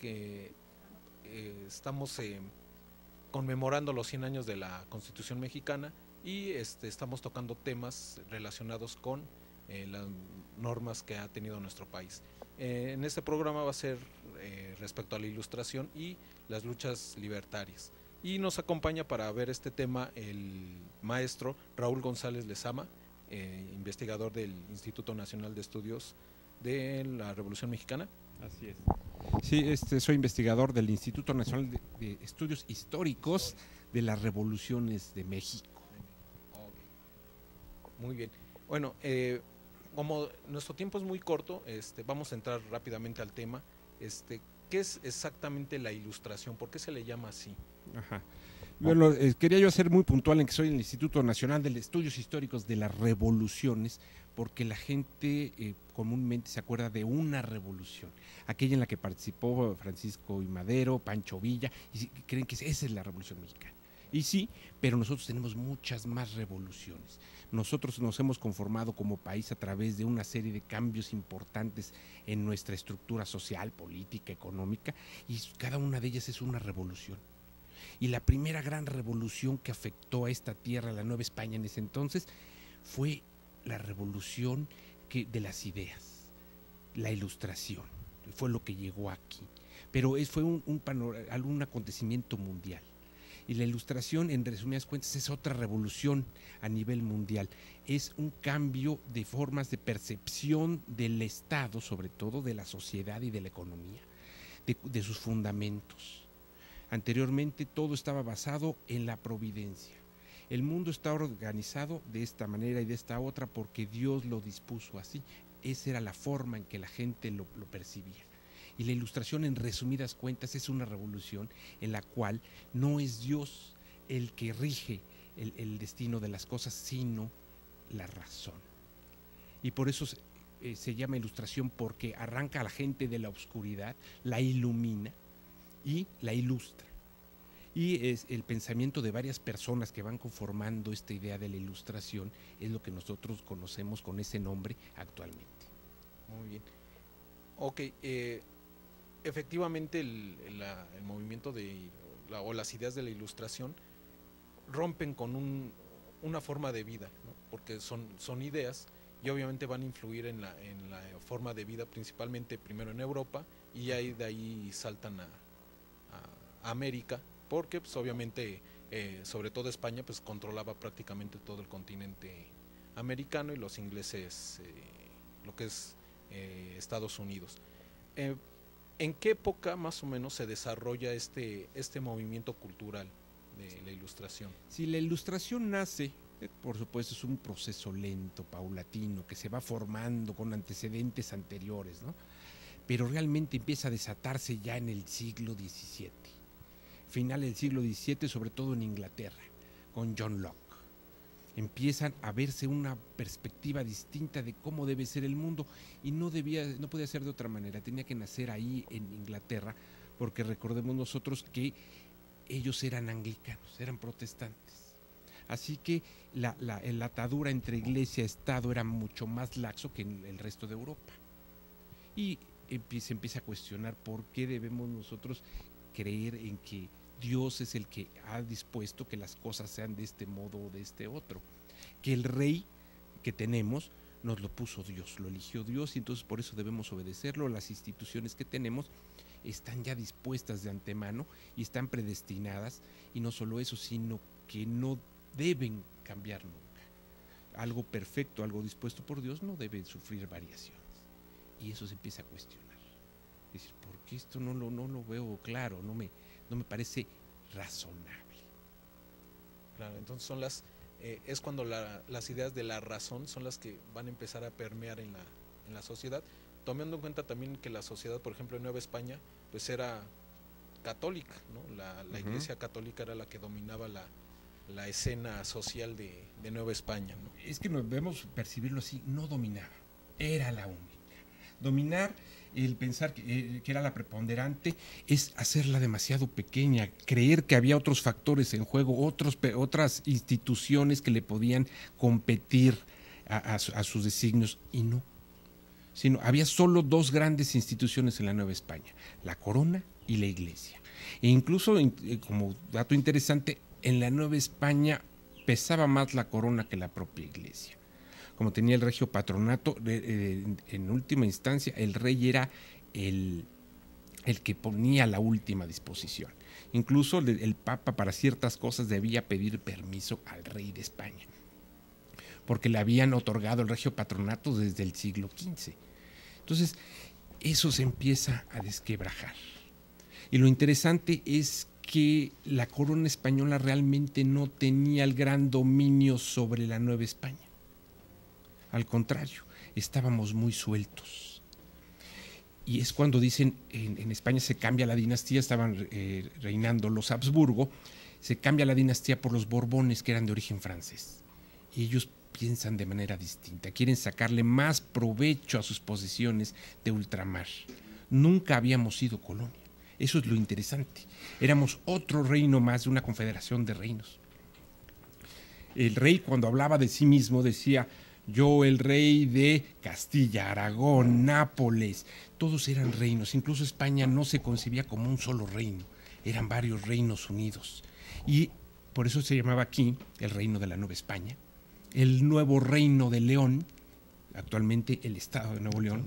que eh, estamos eh, conmemorando los 100 años de la Constitución mexicana y este, estamos tocando temas relacionados con eh, las normas que ha tenido nuestro país. en este programa va a ser respecto a la ilustración y las luchas libertarias. Y nos acompaña para ver este tema el maestro Raúl González Lezama, investigador del Instituto Nacional de Estudios de la Revolución Mexicana. Así es. Sí, este, soy investigador del Instituto Nacional de, Estudios Históricos de las Revoluciones de México. Muy bien. Bueno, eh, como nuestro tiempo es muy corto, este, vamos a entrar rápidamente al tema. Este, ¿Qué es exactamente la ilustración? ¿Por qué se le llama así? Bueno, eh, quería yo ser muy puntual en que soy el Instituto Nacional de Estudios Históricos de las Revoluciones, porque la gente eh, comúnmente se acuerda de una revolución, aquella en la que participó Francisco y Madero, Pancho Villa, y creen que esa es la revolución mexicana. Y sí, pero nosotros tenemos muchas más revoluciones. Nosotros nos hemos conformado como país a través de una serie de cambios importantes en nuestra estructura social, política, económica, y cada una de ellas es una revolución. Y la primera gran revolución que afectó a esta tierra, a la Nueva España en ese entonces, fue la revolución que, de las ideas, la ilustración, fue lo que llegó aquí. Pero es, fue un, un, un acontecimiento mundial. Y la ilustración, en resumidas cuentas, es otra revolución a nivel mundial. Es un cambio de formas de percepción del Estado, sobre todo de la sociedad y de la economía, de sus fundamentos. Anteriormente todo estaba basado en la providencia el mundo está organizado de esta manera y de esta otra porque Dios lo dispuso así. Esa era la forma en que la gente lo, percibía. Y la ilustración, en resumidas cuentas, es una revolución en la cual no es Dios el que rige el, destino de las cosas, sino la razón. Y por eso se, eh, se llama ilustración, porque arranca a la gente de la oscuridad, la ilumina y la ilustra. Y es el pensamiento de varias personas que van conformando esta idea de la ilustración es lo que nosotros conocemos con ese nombre actualmente. Muy bien. Ok, eh, efectivamente el, movimiento de, o las ideas de la ilustración rompen con un, una forma de vida, porque son, son ideas y obviamente van a influir en la, forma de vida principalmente primero en Europa y ahí de ahí saltan a América porque pues, obviamente, eh, sobre todo España, pues controlaba prácticamente todo el continente americano y los ingleses, eh, lo que es eh, Estados Unidos. ¿En qué época más o menos se desarrolla este, este movimiento cultural de la ilustración? Si la ilustración nace por supuesto, es un proceso lento, paulatino, que se va formando con antecedentes anteriores, Pero realmente empieza a desatarse ya en el siglo XVII final del siglo XVII, sobre todo en Inglaterra, con John Locke. Empiezan a verse una perspectiva distinta de cómo debe ser el mundo y no, debía, no podía ser de otra manera, tenía que nacer ahí en Inglaterra, porque recordemos nosotros que ellos eran anglicanos, eran protestantes. Así que la, la, la atadura entre iglesia y Estado era mucho más laxo que en el resto de Europa. Y se empieza a cuestionar por qué debemos nosotros creer en que Dios es el que ha dispuesto que las cosas sean de este modo o de este otro. Que el rey que tenemos nos lo puso Dios, lo eligió Dios y entonces por eso debemos obedecerlo. Las instituciones que tenemos están ya dispuestas de antemano y están predestinadas y no solo eso, sino que no deben cambiar nunca. Algo perfecto, algo dispuesto por Dios no debe sufrir variaciones. Y eso se empieza a cuestionar. Es decir, ¿por qué esto no lo, no lo veo claro? No me, no me parece razonable. Claro, entonces son las, eh, es cuando las ideas de la razón son las que van a empezar a permear en la, sociedad, tomando en cuenta también que la sociedad, por ejemplo, en Nueva España, pues era católica, ¿no? La, iglesia católica era la que dominaba la, escena social de, Nueva España. Es que nos vemos percibirlo así, no dominaba, era la Dominar el pensar eh, que, era la preponderante es hacerla demasiado pequeña, creer que había otros factores en juego, otros, otras instituciones que le podían competir a, a sus designios y no. Sino había solo dos grandes instituciones en la Nueva España, la corona y la iglesia. E incluso, eh, como dato interesante, en la Nueva España pesaba más la corona que la propia iglesia como tenía el regio patronato, eh, en última instancia el rey era el, que ponía la última disposición. Incluso el Papa para ciertas cosas debía pedir permiso al rey de España, porque le habían otorgado el regio patronato desde el siglo XV. Entonces, eso se empieza a desquebrajar. Y lo interesante es que la corona española realmente no tenía el gran dominio sobre la Nueva España al contrario, estábamos muy sueltos. Y es cuando dicen, en, España se cambia la dinastía, estaban eh, reinando los Habsburgo, se cambia la dinastía por los Borbones, que eran de origen francés. Y ellos piensan de manera distinta, quieren sacarle más provecho a sus posiciones de ultramar. Nunca habíamos sido colonia. Eso es lo interesante. Éramos otro reino más de una confederación de reinos. El rey cuando hablaba de sí mismo decía, yo el rey de Castilla, Aragón, Nápoles, todos eran reinos, incluso España no se concebía como un solo reino, eran varios reinos unidos. Y por eso se llamaba aquí el reino de la Nueva España, el nuevo reino de León, actualmente el estado de Nuevo León,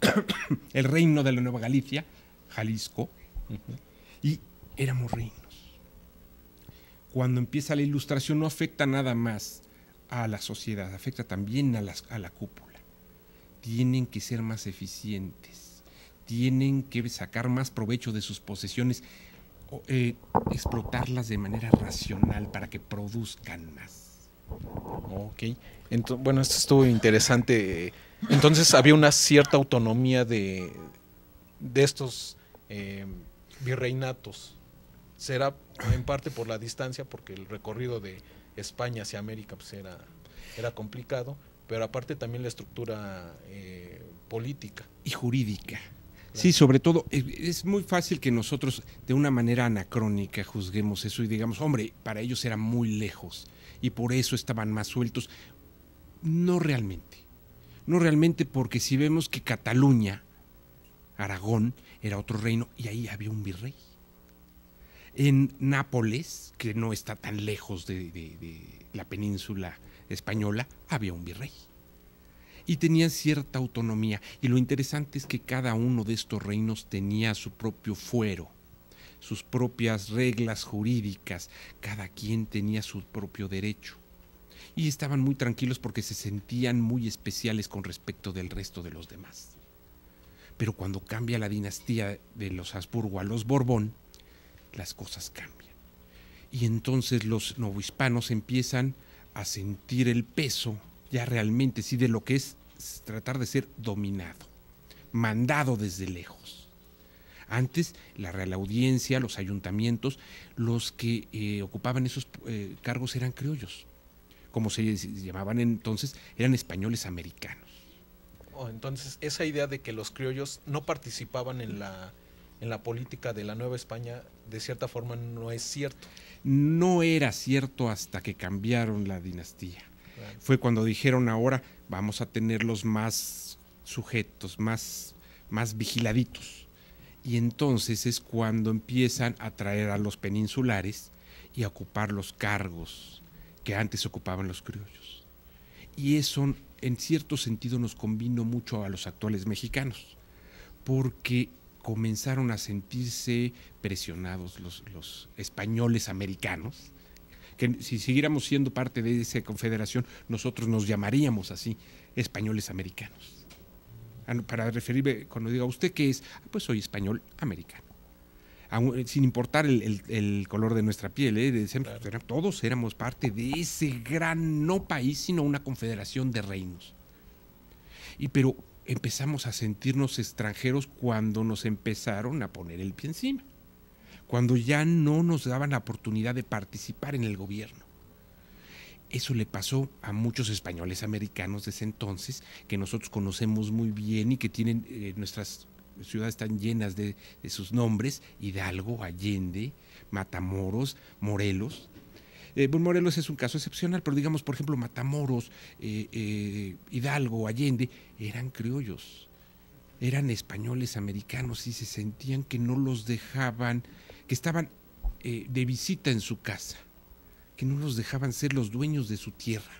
el reino de la Nueva Galicia, Jalisco, y éramos reinos. Cuando empieza la ilustración no afecta nada más a la sociedad, afecta también a, a la cúpula. Tienen que ser más eficientes, tienen que sacar más provecho de sus posesiones, eh, explotarlas de manera racional para que produzcan más. Ok, Entonces, bueno, esto estuvo interesante. Entonces había una cierta autonomía de, de estos eh, virreinatos. Será en parte por la distancia, porque el recorrido de, España hacia América pues era, complicado, pero aparte también la estructura eh, política. Y jurídica. Sí, sobre todo, eh, es muy fácil que nosotros de una manera anacrónica juzguemos eso y digamos, hombre, para ellos era muy lejos y por eso estaban más sueltos. No realmente, no realmente porque si vemos que Cataluña, Aragón, era otro reino y ahí había un virrey en Nápoles, que no está tan lejos de, la península española, había un virrey. Y tenían cierta autonomía. Y lo interesante es que cada uno de estos reinos tenía su propio fuero, sus propias reglas jurídicas, cada quien tenía su propio derecho. Y estaban muy tranquilos porque se sentían muy especiales con respecto del resto de los demás. Pero cuando cambia la dinastía de los Habsburgo a los Borbón, las cosas cambian. Y entonces los novohispanos empiezan a sentir el peso, ya realmente sí, de lo que es tratar de ser dominado, mandado desde lejos. Antes, la Real Audiencia, los ayuntamientos, los que eh, ocupaban esos eh, cargos eran criollos. Como se llamaban entonces, eran españoles americanos. Oh, entonces, esa idea de que los criollos no participaban en la en la política de la Nueva España de cierta forma no es cierto. No era cierto hasta que cambiaron la dinastía. Fue cuando dijeron ahora vamos a tener los más sujetos, más, más vigiladitos. Y entonces es cuando empiezan a traer a los peninsulares y a ocupar los cargos que antes ocupaban los criollos. Y eso en cierto sentido nos convino mucho a los actuales mexicanos, porque comenzaron a sentirse presionados los, españoles americanos, que si siguiéramos siendo parte de esa confederación, nosotros nos llamaríamos así, españoles americanos. Ah, para referirme, cuando diga usted qué es, ah, pues soy español americano. Eh, sin importar el, color de nuestra piel, eh, todos éramos parte de ese gran, no país, sino una confederación de reinos. Y pero empezamos a sentirnos extranjeros cuando nos empezaron a poner el pie encima, cuando ya no nos daban la oportunidad de participar en el gobierno. Eso le pasó a muchos españoles americanos de ese entonces, que nosotros conocemos muy bien y que tienen eh, nuestras ciudades están llenas de, de sus nombres, Hidalgo, Allende, Matamoros, Morelos, eh, Morelos es un caso excepcional, pero digamos, por ejemplo, Matamoros, eh, eh, Hidalgo, Allende, eran criollos, eran españoles americanos y se sentían que no los dejaban, que estaban eh, de visita en su casa, que no los dejaban ser los dueños de su tierra.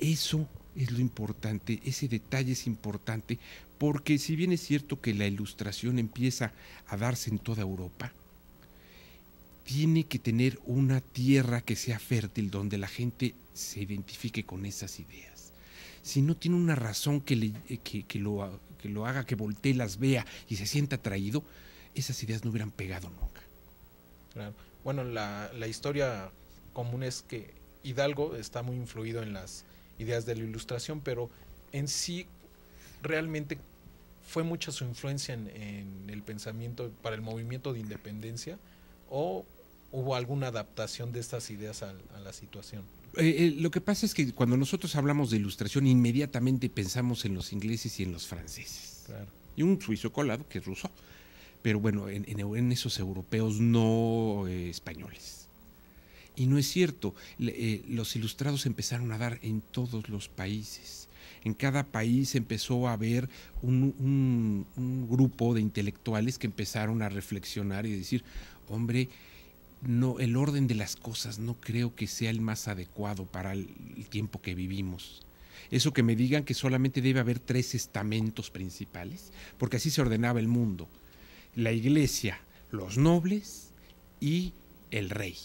Eso es lo importante, ese detalle es importante, porque si bien es cierto que la ilustración empieza a darse en toda Europa, tiene que tener una tierra que sea fértil, donde la gente se identifique con esas ideas. Si no tiene una razón que, eh, lo, haga, que voltee, las vea y se sienta atraído, esas ideas no hubieran pegado nunca. Bueno, la, historia común es que Hidalgo está muy influido en las ideas de la ilustración, pero en sí realmente fue mucha su influencia en, el pensamiento para el movimiento de independencia o hubo alguna adaptación de estas ideas a, la situación? Eh, eh, lo que pasa es que cuando nosotros hablamos de ilustración, inmediatamente pensamos en los ingleses y en los franceses. Y un suizo colado que es ruso. Pero bueno, en, en, esos europeos no eh, españoles. Y no es cierto. los ilustrados empezaron a dar en todos los países. En cada país empezó a haber un, un grupo de intelectuales que empezaron a reflexionar y decir, hombre, no, el orden de las cosas no creo que sea el más adecuado para el, tiempo que vivimos. Eso que me digan que solamente debe haber tres estamentos principales, porque así se ordenaba el mundo. La iglesia, los nobles y el rey.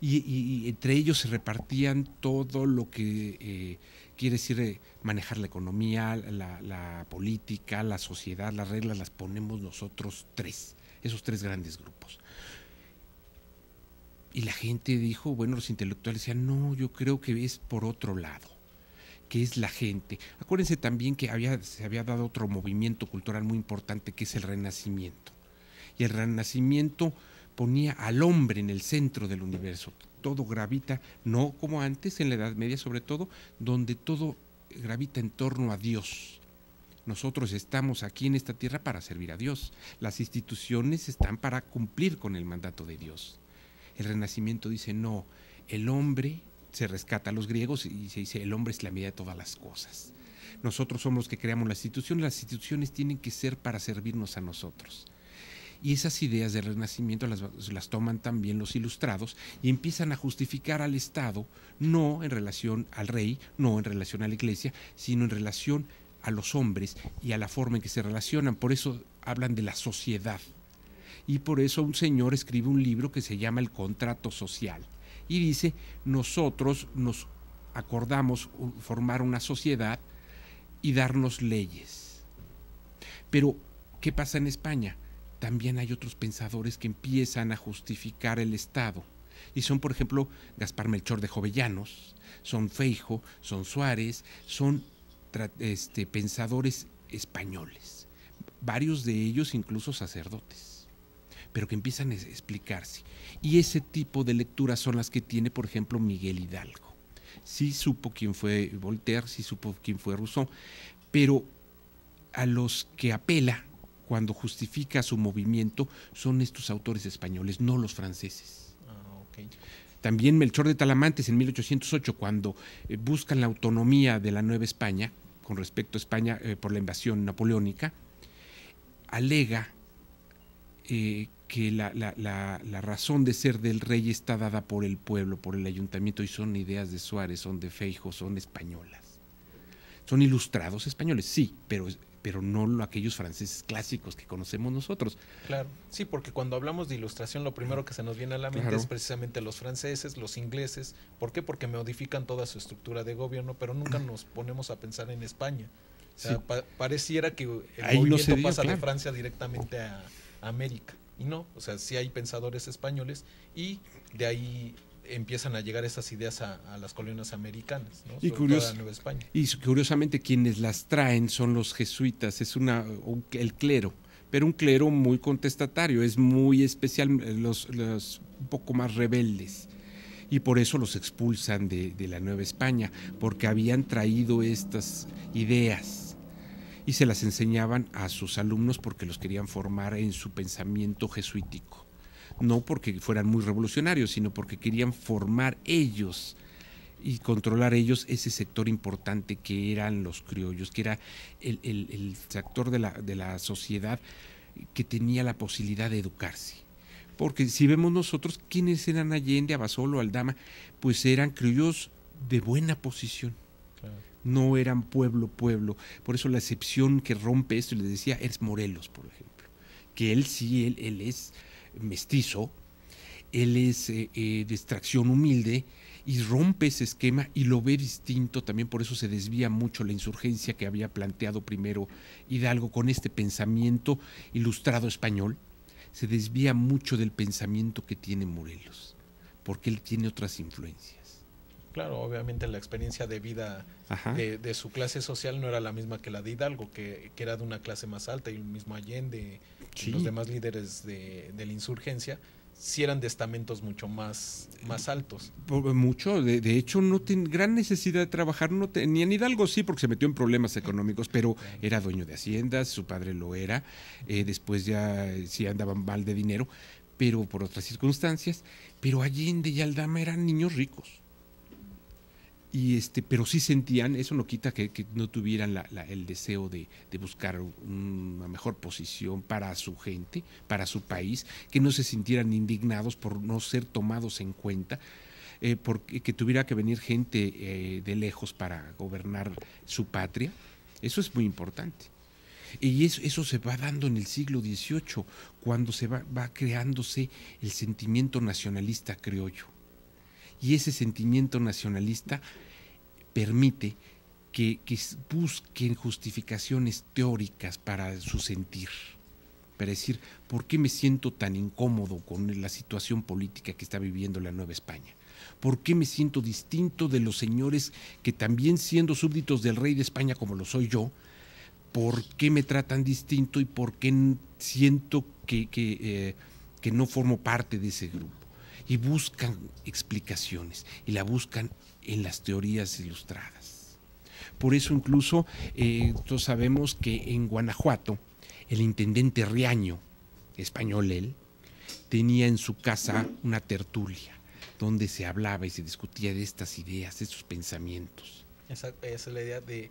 Y, entre ellos se repartían todo lo que eh, quiere decir eh, manejar la economía, la, política, la sociedad, las reglas las ponemos nosotros tres, esos tres grandes grupos. Y la gente dijo, bueno, los intelectuales decían, no, yo creo que es por otro lado que es la gente. Acuérdense también que había, se había dado otro movimiento cultural muy importante que es el Renacimiento. Y el Renacimiento ponía al hombre en el centro del universo. Todo gravita, no como antes, en la Edad Media sobre todo, donde todo gravita en torno a Dios. Nosotros estamos aquí en esta tierra para servir a Dios. Las instituciones están para cumplir con el mandato de Dios. El Renacimiento dice, no, el hombre se rescata a los griegos y se dice, el hombre es la medida de todas las cosas. Nosotros somos los que creamos las instituciones, las instituciones tienen que ser para servirnos a nosotros. Y esas ideas del Renacimiento las, las, toman también los ilustrados y empiezan a justificar al Estado, no en relación al rey, no en relación a la iglesia, sino en relación a los hombres y a la forma en que se relacionan. Por eso hablan de la sociedad y por eso un señor escribe un libro que se llama El Contrato Social. Y dice, nosotros nos acordamos formar una sociedad y darnos leyes. Pero, ¿qué pasa en España? También hay otros pensadores que empiezan a justificar el Estado. Y son, por ejemplo, Gaspar Melchor de Jovellanos, son Feijo, son Suárez, son este, pensadores españoles, varios de ellos incluso sacerdotes pero que empiezan a explicarse. Y ese tipo de lecturas son las que tiene, por ejemplo, Miguel Hidalgo. Sí supo quién fue Voltaire, sí supo quién fue Rousseau, pero a los que apela cuando justifica su movimiento son estos autores españoles, no los franceses. Ah, También Melchor de Talamantes en 1808, cuando eh, buscan la autonomía de la Nueva España, con respecto a España eh, por la invasión napoleónica, alega eh, que la, la, la, razón de ser del rey está dada por el pueblo, por el ayuntamiento, y son ideas de Suárez, son de Feijo, son españolas. Son ilustrados españoles, sí, pero, pero no aquellos franceses clásicos que conocemos nosotros. Claro, sí, porque cuando hablamos de ilustración, lo primero que se nos viene a la mente es precisamente los franceses, los ingleses. ¿Por qué? Porque modifican toda su estructura de gobierno, pero nunca nos ponemos a pensar en España. O sea, pareciera que el movimiento pasa de Francia directamente a América. Y no, o sea, sí hay pensadores españoles y de ahí empiezan a llegar esas ideas a, las colonias americanas, ¿no? y, Nueva España. y curiosamente quienes las traen son los jesuitas, es una el clero, pero un clero muy contestatario, es muy especial, eh, los, un poco más rebeldes. Y por eso los expulsan de la Nueva España, porque habían traído estas ideas y se las enseñaban a sus alumnos porque los querían formar en su pensamiento jesuítico. No porque fueran muy revolucionarios, sino porque querían formar ellos y controlar ellos ese sector importante que eran los criollos, que era el, sector de la, de la sociedad que tenía la posibilidad de educarse. Porque si vemos nosotros quiénes eran Allende, Abasolo, Aldama, pues eran criollos de buena posición no eran pueblo, pueblo. Por eso la excepción que rompe esto, y les decía, es Morelos, por ejemplo. Que él sí, él, él es mestizo, él es eh, eh, de extracción humilde y rompe ese esquema y lo ve distinto, también por eso se desvía mucho la insurgencia que había planteado primero Hidalgo con este pensamiento ilustrado español, se desvía mucho del pensamiento que tiene Morelos, porque él tiene otras influencias claro, obviamente la experiencia de vida de, su clase social no era la misma que la de Hidalgo, que, era de una clase más alta, y el mismo Allende, y los demás líderes de, la insurgencia, si eran de estamentos mucho más, más altos. Mucho, de, hecho, no tenían gran necesidad de trabajar, no tenían Hidalgo sí, porque se metió en problemas económicos, pero era dueño de haciendas, su padre lo era, eh, después ya eh, sí andaban mal de dinero, pero por otras circunstancias, pero Allende y Aldama eran niños ricos. Y este, pero sí sentían, eso no quita que, no tuvieran la, el deseo de, buscar una mejor posición para su gente, para su país, que no se sintieran indignados por no ser tomados en cuenta, eh, porque que tuviera que venir gente eh, de lejos para gobernar su patria. Eso es muy importante. Y eso, eso, se va dando en el siglo XVIII, cuando se va, va creándose el sentimiento nacionalista criollo y ese sentimiento nacionalista permite que, busquen justificaciones teóricas para su sentir para decir por qué me siento tan incómodo con la situación política que está viviendo la Nueva España. ¿Por qué me siento distinto de los señores que también siendo súbditos del rey de España como lo soy yo? ¿Por qué me tratan distinto y por qué siento eh, que no formo parte de ese grupo? y buscan explicaciones y la buscan en las teorías ilustradas. Por eso incluso eh, todos sabemos que en Guanajuato el intendente Riaño, español él, tenía en su casa una tertulia donde se hablaba y se discutía de estas ideas, de estos pensamientos. esa es la idea de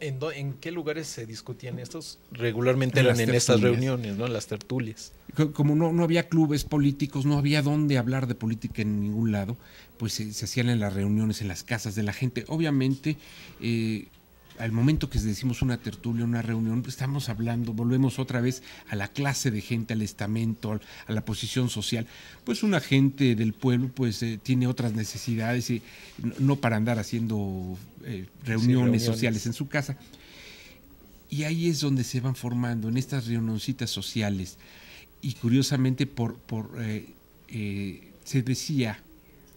¿En, qué lugares se discutían estos? Regularmente eran en estas reuniones, ¿no? Las tertulias. Como no, no había clubes políticos, no había dónde hablar de política en ningún lado, pues se, hacían en las reuniones, en las casas de la gente. Obviamente, eh, al momento que decimos una tertulia, una reunión, estamos hablando, volvemos otra vez a la clase de gente, al estamento, a la posición social. Pues una gente del pueblo pues eh, tiene otras necesidades, y no para andar haciendo eh, reuniones, sociales en su casa. Y ahí es donde se van formando, en estas reunioncitas sociales. Y curiosamente, por, por eh, se decía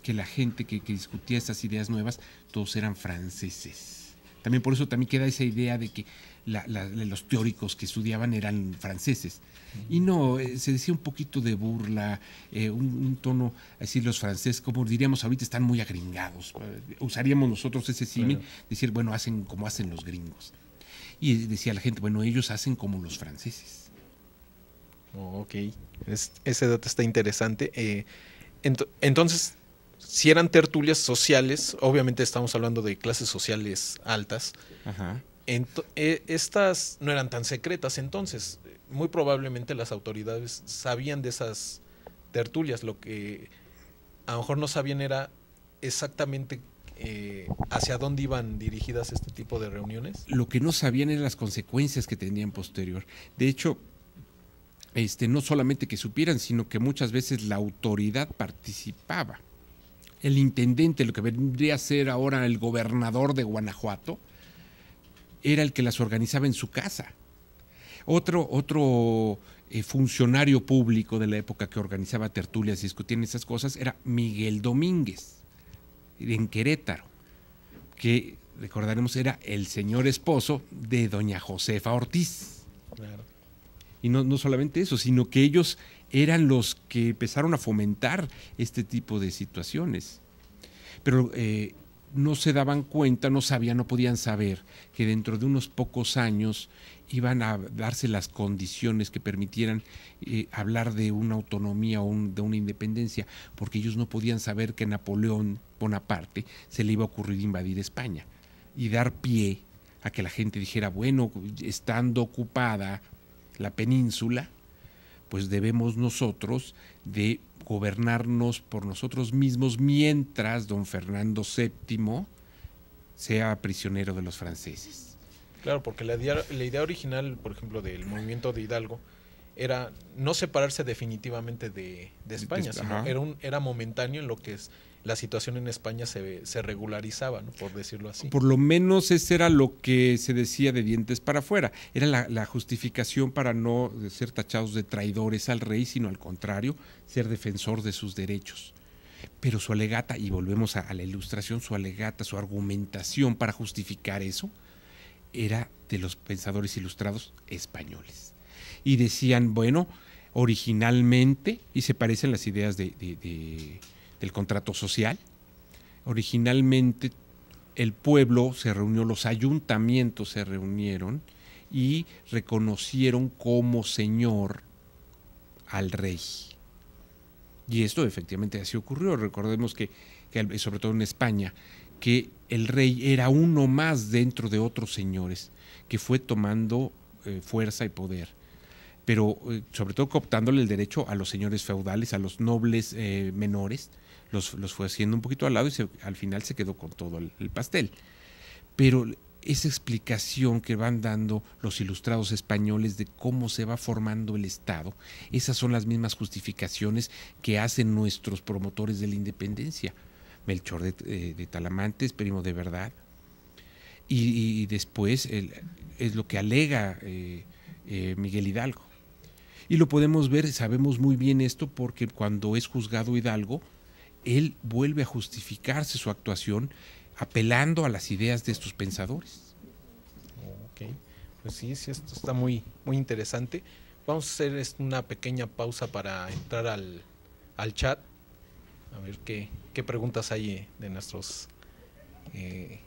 que la gente que, que discutía estas ideas nuevas, todos eran franceses también por eso también queda esa idea de que los teóricos que estudiaban eran franceses. Y no, eh, se decía un poquito de burla, eh, un, tono, decir los franceses, como diríamos ahorita, están muy agringados. Eh, usaríamos nosotros ese símil, decir, bueno, hacen como hacen los gringos. Y decía la gente, bueno, ellos hacen como los franceses. ok, ese dato está interesante. entonces, si eran tertulias sociales, obviamente estamos hablando de clases sociales altas, e, estas no eran tan secretas entonces. Muy probablemente las autoridades sabían de esas tertulias, lo que a lo mejor no sabían era exactamente eh, hacia dónde iban dirigidas este tipo de reuniones? Lo que no sabían eran las consecuencias que tenían posterior. De hecho, este, no solamente que supieran, sino que muchas veces la autoridad participaba el intendente, lo que vendría a ser ahora el gobernador de Guanajuato, era el que las organizaba en su casa. Otro, otro eh, funcionario público de la época que organizaba tertulias y discutían esas cosas era Miguel Domínguez, en Querétaro, que recordaremos era el señor esposo de doña Josefa Ortiz. Y no, no solamente eso, sino que ellos eran los que empezaron a fomentar este tipo de situaciones. Pero eh, no se daban cuenta, no sabían, no podían saber que dentro de unos pocos años iban a darse las condiciones que permitieran eh, hablar de una autonomía o de una independencia, porque ellos no podían saber que Napoleón Bonaparte se le iba a ocurrir invadir España y dar pie a que la gente dijera, bueno, estando ocupada la península, pues debemos nosotros de gobernarnos por nosotros mismos mientras don Fernando VII sea prisionero de los franceses. Claro, porque la idea, original, por ejemplo, del movimiento de Hidalgo era no separarse definitivamente de, España, era, un, era momentáneo en lo que es la situación en España se, regularizaba, por decirlo así. Por lo menos eso era lo que se decía de dientes para afuera. Era la, justificación para no ser tachados de traidores al rey, sino al contrario, ser defensor de sus derechos. Pero su alegata, y volvemos a, la ilustración, su alegata, su argumentación para justificar eso, era de los pensadores ilustrados españoles. Y decían, bueno, originalmente, y se parecen las ideas de del contrato social. Originalmente el pueblo se reunió, los ayuntamientos se reunieron y reconocieron como señor al rey. Y esto efectivamente así ocurrió. Recordemos que, sobre todo en España, que el rey era uno más dentro de otros señores, que fue tomando eh, fuerza y poder, pero eh, sobre todo cooptándole el derecho a los señores feudales, a los nobles eh, menores, los, fue haciendo un poquito al lado y al final se quedó con todo el, pastel. Pero esa explicación que van dando los ilustrados españoles de cómo se va formando el Estado, esas son las mismas justificaciones que hacen nuestros promotores de la independencia. Melchor de, eh, Talamantes, primo de verdad. Y, después es lo que alega eh, eh, Miguel Hidalgo. Y lo podemos ver, sabemos muy bien esto porque cuando es juzgado Hidalgo, él vuelve a justificarse su actuación apelando a las ideas de estos pensadores. Ok, pues sí, esto está muy, muy interesante. Vamos a hacer una pequeña pausa para entrar al, al chat, a ver qué, qué preguntas hay eh, de nuestros eh,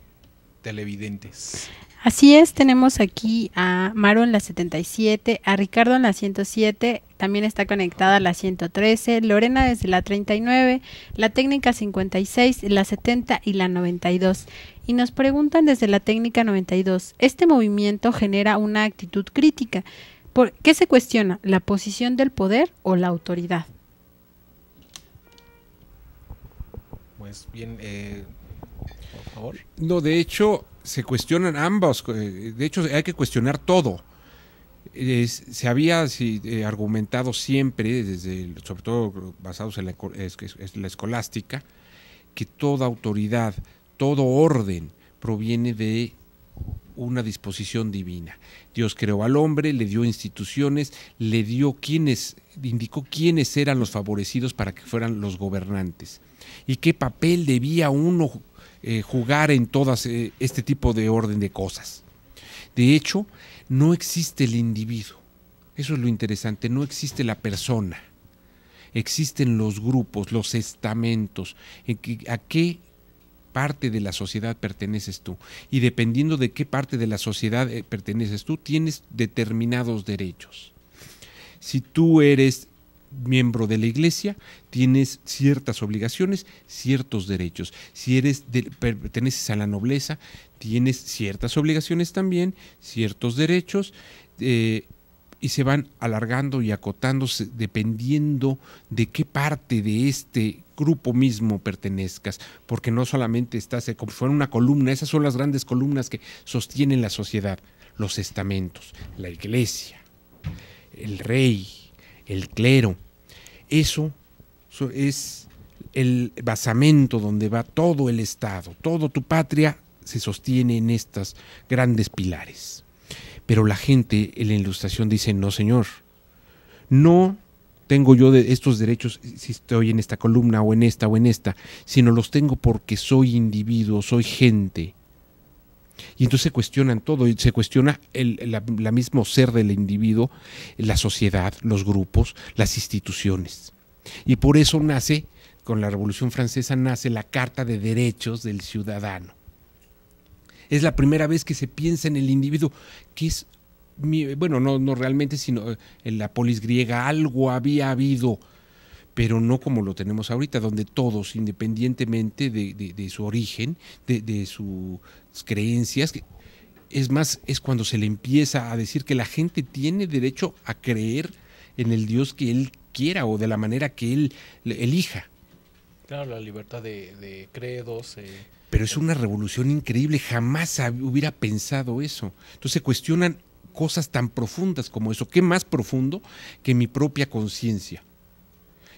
televidentes. Así es, tenemos aquí a Maro en la 77, a Ricardo en la 107, también está conectada la 113, Lorena desde la 39, la técnica 56, la 70 y la 92. Y nos preguntan desde la técnica 92, ¿este movimiento genera una actitud crítica? ¿Por qué se cuestiona? ¿La posición del poder o la autoridad? Pues bien, eh, por favor? No, de hecho, se cuestionan ambos, eh, De hecho, hay que cuestionar todo. se había eh, argumentado siempre, desde sobre todo basados en la, en la, escolástica, que toda autoridad, todo orden proviene de una disposición divina. Dios creó al hombre, le dio instituciones, le dio quienes, indicó quiénes eran los favorecidos para que fueran los gobernantes y qué papel debía uno eh, jugar en todas eh, este tipo de orden de cosas. De hecho, no existe el individuo. Eso es lo interesante, no existe la persona. Existen los grupos, los estamentos, a qué parte de la sociedad perteneces tú. Y dependiendo de qué parte de la sociedad eh, perteneces tú, tienes determinados derechos. Si tú eres miembro de la iglesia, tienes ciertas obligaciones, ciertos derechos. Si eres perteneces a la nobleza, tienes ciertas obligaciones también, ciertos derechos, eh, y se van alargando y acotándose dependiendo de qué parte de este grupo mismo pertenezcas, porque no solamente estás eh, como si fuera una columna, esas son las grandes columnas que sostienen la sociedad, los estamentos, la iglesia, el rey, el clero. Eso, es el basamento donde va todo el Estado, toda tu patria se sostiene en estos grandes pilares. Pero la gente en la ilustración dice, no señor, no tengo yo estos derechos si estoy en esta columna o en esta o en esta, sino los tengo porque soy individuo, soy gente, y entonces se cuestionan todo, y se cuestiona el mismo ser del individuo, la sociedad, los grupos, las instituciones. Y por eso nace, con la Revolución Francesa, nace la Carta de Derechos del Ciudadano. Es la primera vez que se piensa en el individuo, que es, bueno, no, no realmente, sino eh, en la polis griega algo había habido pero no como lo tenemos ahorita, donde todos, independientemente de, su origen, de, sus creencias, es más, es cuando se le empieza a decir que la gente tiene derecho a creer en el Dios que él quiera o de la manera que él elija. Claro, la libertad de, credos. Eh, pero es una revolución increíble, jamás hubiera pensado eso. Entonces se cuestionan cosas tan profundas como eso. ¿Qué más profundo que mi propia conciencia?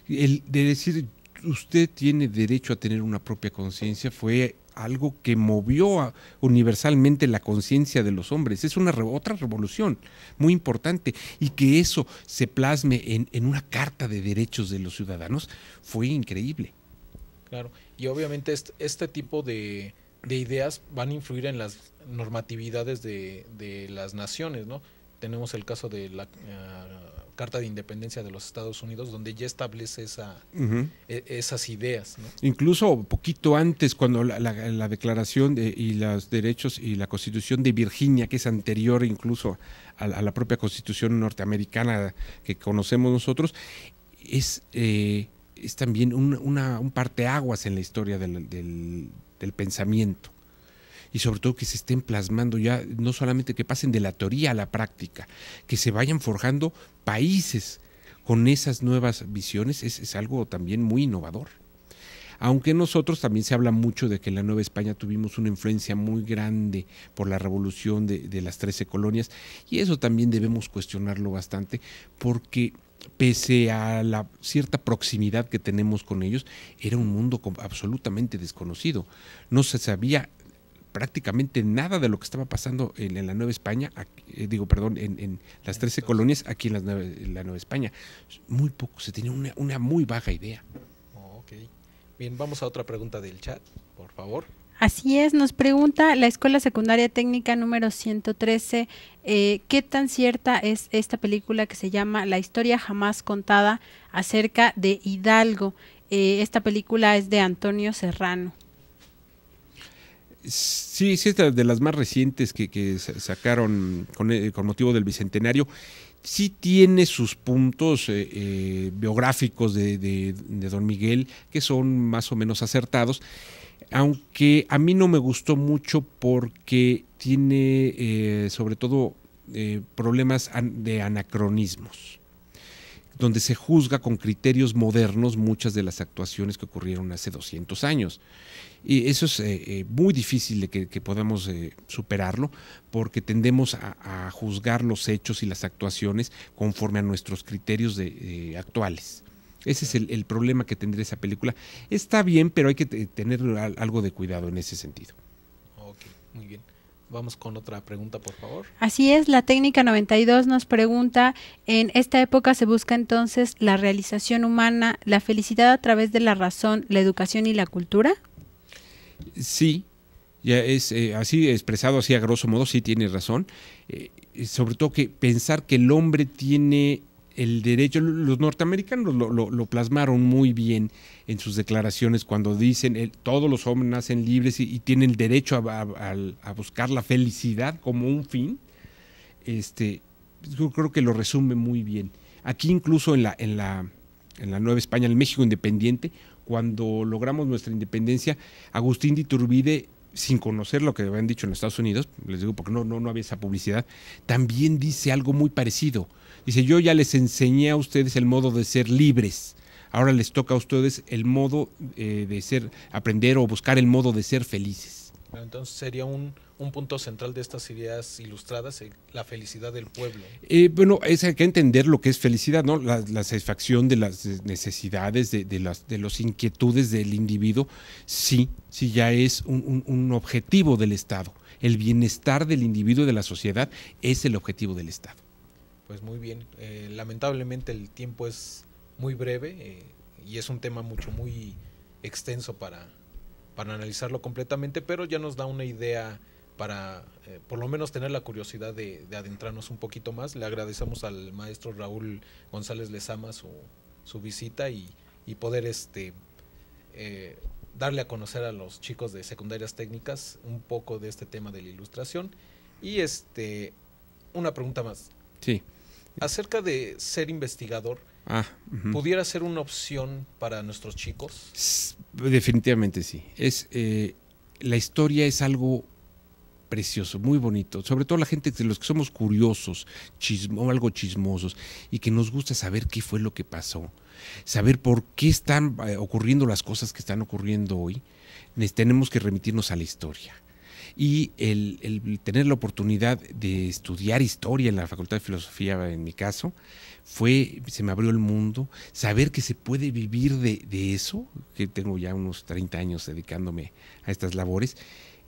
el de decir usted tiene derecho a tener una propia conciencia fue algo que movió universalmente la conciencia de los hombres. Es una otra revolución muy importante y que eso se plasme en, en, una carta de derechos de los ciudadanos fue increíble. Claro, y obviamente este, tipo de, ideas van a influir en las normatividades de, de, las naciones, ¿no? Tenemos el caso de la... Ah, Carta de Independencia de los Estados Unidos, donde ya establece e, esas ideas. ¿no? Incluso poquito antes, cuando la, Declaración de, y los Derechos y la Constitución de Virginia, que es anterior incluso a, la propia Constitución norteamericana que conocemos nosotros, es, eh, es también un, parteaguas en la historia del pensamiento y sobre todo que se estén plasmando ya, no solamente que pasen de la teoría a la práctica, que se vayan forjando países con esas nuevas visiones, es, algo también muy innovador. Aunque nosotros también se habla mucho de que en la Nueva España tuvimos una influencia muy grande por la revolución de, las 13 colonias, y eso también debemos cuestionarlo bastante, porque pese a la cierta proximidad que tenemos con ellos, era un mundo absolutamente desconocido. No se sabía prácticamente nada de lo que estaba pasando en, la Nueva España, eh, digo, perdón, en, las 13 colonias aquí en, la Nueva España. Muy poco, se tiene una, muy vaga idea. Oh, Bien, vamos a otra pregunta del chat, por favor. Así es, nos pregunta la Escuela Secundaria Técnica número 113, eh, ¿qué tan cierta es esta película que se llama La historia jamás contada acerca de Hidalgo? Eh, esta película es de Antonio Serrano. Sí, sí, es de las más recientes que, que sacaron eh, con, motivo del Bicentenario. Sí tiene sus puntos eh, eh, biográficos de, Don Miguel, que son más o menos acertados, aunque a mí no me gustó mucho porque tiene sobre todo problemas de anacronismos donde se juzga con criterios modernos muchas de las actuaciones que ocurrieron hace 200 años. Y eso es eh, eh, muy difícil de que, podamos eh, superarlo porque tendemos a, juzgar los hechos y las actuaciones conforme a nuestros criterios de, actuales. Ese es el, el, problema que tendría esa película. Está bien, pero hay que tener algo de cuidado en ese sentido. Ok, muy bien. Vamos con otra pregunta, por favor. Así es, la técnica 92 nos pregunta, en esta época se busca entonces la realización humana, la felicidad a través de la razón, la educación y la cultura? Sí, ya es eh, así expresado así a grosso modo, sí tiene razón. Eh, sobre todo que pensar que el hombre tiene el derecho, los norteamericanos lo, plasmaron muy bien en sus declaraciones cuando dicen eh, todos los hombres nacen libres y, tienen derecho a, buscar la felicidad como un fin. Este, yo creo que lo resume muy bien. Aquí incluso en la, en la, en la Nueva España, el México independiente, cuando logramos nuestra independencia, Agustín de Iturbide sin conocer lo que habían dicho en Estados Unidos, les digo porque no, no, no había esa publicidad, también dice algo muy parecido. Dice, yo ya les enseñé a ustedes el modo de ser libres. Ahora les toca a ustedes el modo eh, de ser, aprender o buscar el modo de ser felices. Entonces sería un, punto central de estas ideas ilustradas, eh, la felicidad del pueblo. Eh, bueno, es, hay que entender lo que es felicidad, ¿no? La, satisfacción de las necesidades, de, las inquietudes del individuo, sí, sí ya es un, un, objetivo del Estado. El bienestar del individuo y de la sociedad es el objetivo del Estado pues muy bien. Eh, lamentablemente el tiempo es muy breve eh, y es un tema mucho muy extenso para, para analizarlo completamente, pero ya nos da una idea para eh, por lo menos tener la curiosidad de, adentrarnos un poquito más. Le agradecemos al maestro Raúl González Lezama su, su visita y, poder este darle a conocer a los chicos de secundarias técnicas un poco de este tema de la ilustración. Y este una pregunta más. Sí acerca de ser investigador, ah, ¿pudiera ser una opción para nuestros chicos? Definitivamente sí. Es, eh, la historia es algo precioso, muy bonito. Sobre todo la gente de los que somos curiosos, chismo, algo chismosos, y que nos gusta saber qué fue lo que pasó, saber por qué están eh, ocurriendo las cosas que están ocurriendo hoy, tenemos que remitirnos a la historia y el, tener la oportunidad de estudiar historia en la Facultad de Filosofía, en mi caso, fue, se me abrió el mundo, saber que se puede vivir de, eso, que tengo ya unos 30 años dedicándome a estas labores,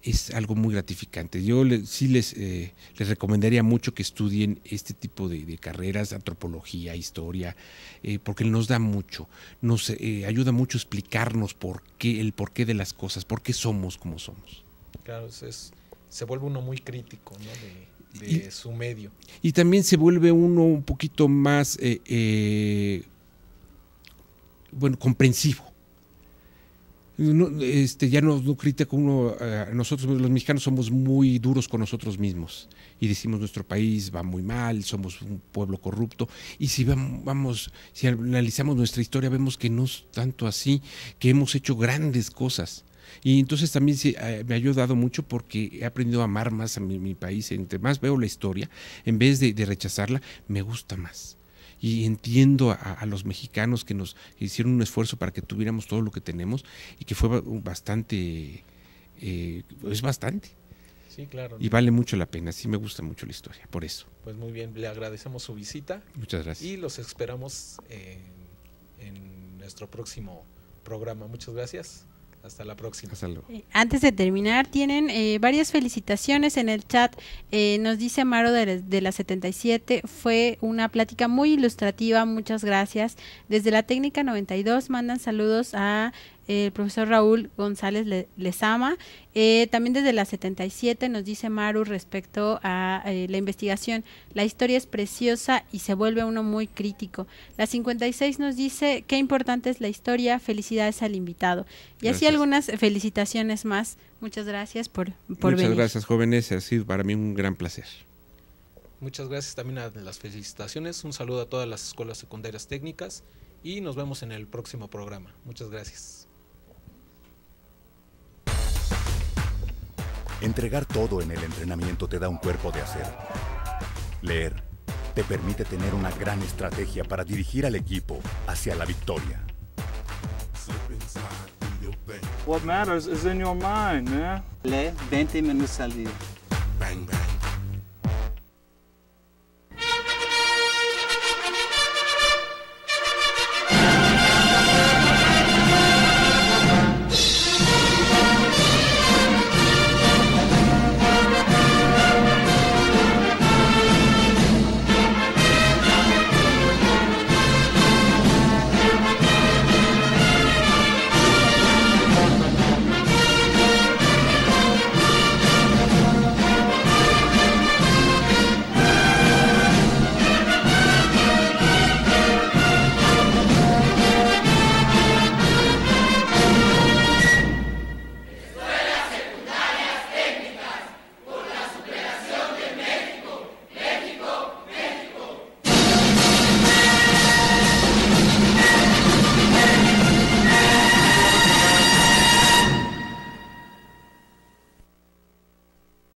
es algo muy gratificante. Yo sí les, eh, les recomendaría mucho que estudien este tipo de, carreras, antropología, historia, eh, porque nos da mucho, nos eh, ayuda mucho a explicarnos por qué, el porqué de las cosas, por qué somos como somos. Claro, se vuelve uno muy crítico de, su medio. Y también se vuelve uno un poquito más, eh, eh, bueno, comprensivo. este, ya no, no critica uno, eh, nosotros los mexicanos somos muy duros con nosotros mismos y decimos nuestro país va muy mal, somos un pueblo corrupto y si si analizamos nuestra historia vemos que no es tanto así, que hemos hecho grandes cosas y entonces también eh, me ha ayudado mucho porque he aprendido a amar más a mi, país. Entre más veo la historia, en vez de, rechazarla, me gusta más y entiendo a, los mexicanos que nos hicieron un esfuerzo para que tuviéramos todo lo que tenemos y que fue bastante, eh, es bastante. Sí, claro. Y vale mucho la pena, sí me gusta mucho la historia, por eso. Pues muy bien, le agradecemos su visita. Muchas gracias. Y los esperamos en, en nuestro próximo programa. Muchas gracias. Hasta la próxima. Hasta eh, antes de terminar, tienen eh, varias felicitaciones en el chat. Eh, nos dice Amaro de, de, la 77, fue una plática muy ilustrativa, muchas gracias. Desde la técnica 92 mandan saludos a el profesor Raúl González les ama, eh, también desde la 77 nos dice Maru respecto a eh, la investigación. La historia es preciosa y se vuelve uno muy crítico. La 56 nos dice qué importante es la historia. Felicidades al invitado. Y así algunas felicitaciones más. Muchas gracias por, por Muchas gracias, jóvenes. Ha sido para mí un gran placer. Muchas gracias también a las felicitaciones. Un saludo a todas las escuelas secundarias técnicas y nos vemos en el próximo programa. Muchas gracias. Entregar todo en el entrenamiento te da un cuerpo de hacer. Leer te permite tener una gran estrategia para dirigir al equipo hacia la victoria. What matters is in your mind, man. Lee 20 minutos